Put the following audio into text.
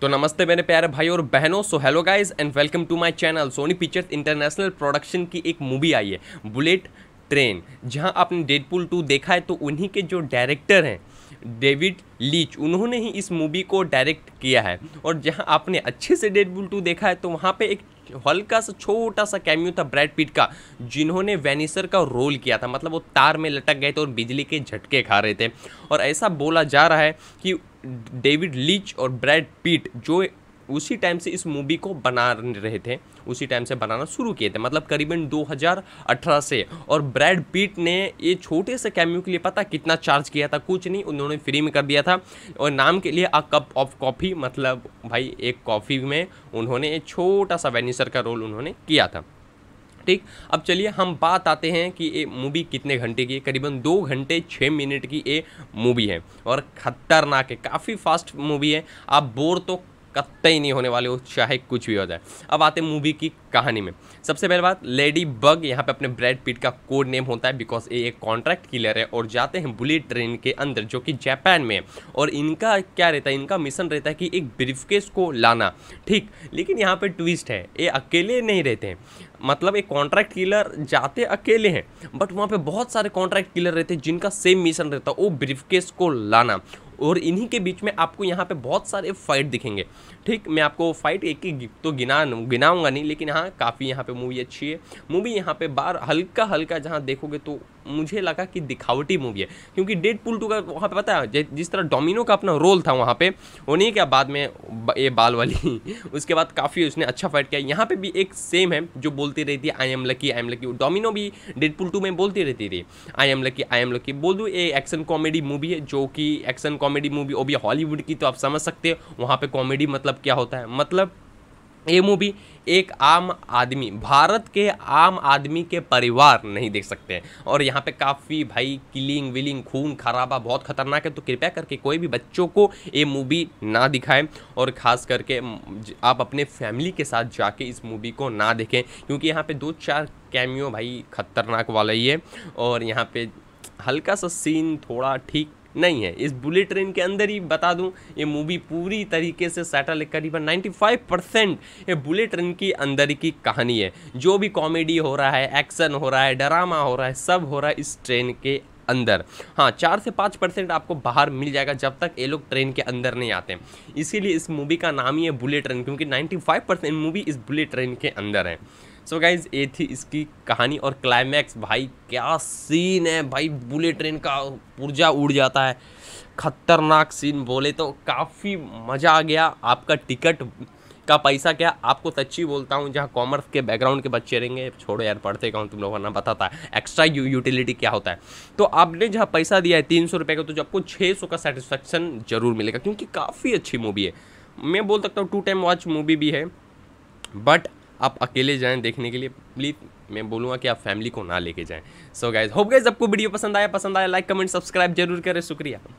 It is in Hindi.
तो नमस्ते मेरे प्यारे भाई और बहनों so hello guys and welcome to my channel Sony Pictures International production की एक मूवी आई है बुलेट ट्रेन जहां आपने डेडपुल टू देखा है तो उन्हीं के जो डायरेक्टर हैं डेविड लीच उन्होंने ही इस मूवी को डायरेक्ट किया है और जहां आपने अच्छे से डेडपुल टू देखा है तो वहाँ पर एक हल्का सा छोटा सा कैम्यू था ब्रैड पिट का जिन्होंने वेनिसर का रोल किया था मतलब वो तार में लटक गए थे और बिजली के झटके खा रहे थे और ऐसा बोला जा रहा है कि डेविड लीच और ब्रैड पीट जो उसी टाइम से इस मूवी को बना रहे थे उसी टाइम से बनाना शुरू किए थे मतलब करीबन 2018 से और ब्रैड पीट ने ये छोटे से कैम्यू के लिए पता कितना चार्ज किया था कुछ नहीं उन्होंने फ्री में कर दिया था और नाम के लिए अ कप ऑफ कॉफ़ी मतलब भाई एक कॉफ़ी में उन्होंने एक छोटा सा वेनिसर का रोल उन्होंने किया था ठीक अब चलिए हम बात आते हैं कि ये मूवी कितने घंटे की करीबन दो घंटे छः मिनट की ये मूवी है और खतरनाक है काफ़ी फास्ट मूवी है आप बोर तो ही नहीं होने वाले हो चाहे कुछ भी हो जाए अब आते हैं मूवी की कहानी में सबसे पहले बात लेडी बग यहाँ पे अपने ब्रैड पिट का कोड नेम होता है बिकॉज ये एक कॉन्ट्रैक्ट किलर है और जाते हैं बुलेट ट्रेन के अंदर जो कि जापान में है और इनका क्या रहता है इनका मिशन रहता है कि एक ब्रीफकेस को लाना ठीक लेकिन यहाँ पर ट्विस्ट है ये अकेले नहीं रहते हैं मतलब एक कॉन्ट्रैक्ट किलर जाते अकेले हैं बट वहाँ पे बहुत सारे कॉन्ट्रैक्ट किलर रहते हैं जिनका सेम मिशन रहता है वो ब्रीफकेस को लाना और इन्हीं के बीच में आपको यहाँ पे बहुत सारे फाइट दिखेंगे ठीक मैं आपको फाइट एक ही तो गिना गिनाऊंगा नहीं लेकिन हाँ काफ़ी यहाँ पे मूवी अच्छी है मूवी यहाँ पे बार हल्का हल्का जहाँ देखोगे तो मुझे लगा कि दिखावटी मूवी है क्योंकि डेड पुल टू का वहाँ पे पता है जिस तरह डोमिनो का अपना रोल था वहाँ पे वो नहीं क्या बाद में ये बाल वाली उसके बाद काफ़ी उसने अच्छा फाइट किया यहाँ पे भी एक सेम है जो बोलती रहती है I am lucky I am lucky Domino भी डेड पुल टू में बोलती रहती थी I am lucky I am lucky बोल दूँ ये एक्शन कॉमेडी मूवी है जो कि एक्शन कॉमेडी मूवी वो भी हॉलीवुड की तो आप समझ सकते हो वहाँ पर कॉमेडी मतलब क्या होता है मतलब ये मूवी एक आम आदमी भारत के आम आदमी के परिवार नहीं देख सकते हैं और यहाँ पे काफ़ी भाई किलिंग विलिंग खून खराबा बहुत खतरनाक है तो कृपया करके कोई भी बच्चों को ये मूवी ना दिखाएं और ख़ास करके आप अपने फैमिली के साथ जाके इस मूवी को ना देखें क्योंकि यहाँ पे दो चार कैमियो भाई खतरनाक वाला ही है और यहाँ पर हल्का सा सीन थोड़ा ठीक नहीं है इस बुलेट ट्रेन के अंदर ही बता दूं ये मूवी पूरी तरीके से सेटल है करीबन 95 परसेंट ये बुलेट ट्रेन की अंदर की कहानी है जो भी कॉमेडी हो रहा है एक्शन हो रहा है ड्रामा हो रहा है सब हो रहा है इस ट्रेन के अंदर हाँ चार से पाँच परसेंट आपको बाहर मिल जाएगा जब तक ये लोग ट्रेन के अंदर नहीं आते हैं इसीलिए इस मूवी का नाम ही है बुलेट ट्रेन क्योंकि 95 परसेंट मूवी इस बुलेट ट्रेन के अंदर है सो गाइज ये थी इसकी कहानी और क्लाइमैक्स भाई क्या सीन है भाई बुलेट ट्रेन का पुर्जा उड़ जाता है खतरनाक सीन बोले तो काफ़ी मज़ा आ गया आपका टिकट का पैसा क्या आपको सच्ची बोलता हूँ जहाँ कॉमर्स के बैकग्राउंड के बच्चे रहेंगे छोड़ो यार पढ़ते कहूँ तुम लोग वरना बताता है एक्स्ट्रा यू, यूटिलिटी क्या होता है तो आपने जहाँ पैसा दिया है तीन सौ रुपये का तो जो आपको छः सौ का सेटिस्फेक्शन जरूर मिलेगा क्योंकि काफ़ी अच्छी मूवी है मैं बोल सकता हूँ टू टाइम वॉच मूवी भी है बट आप अकेले जाएं देखने के लिए प्लीज़ मैं बोलूँगा कि आप फैमिली को ना लेके जाएं सो गाइज होप गाइज आपको वीडियो पसंद आया पसंद आया लाइक कमेंट सब्सक्राइब जरूर करें शुक्रिया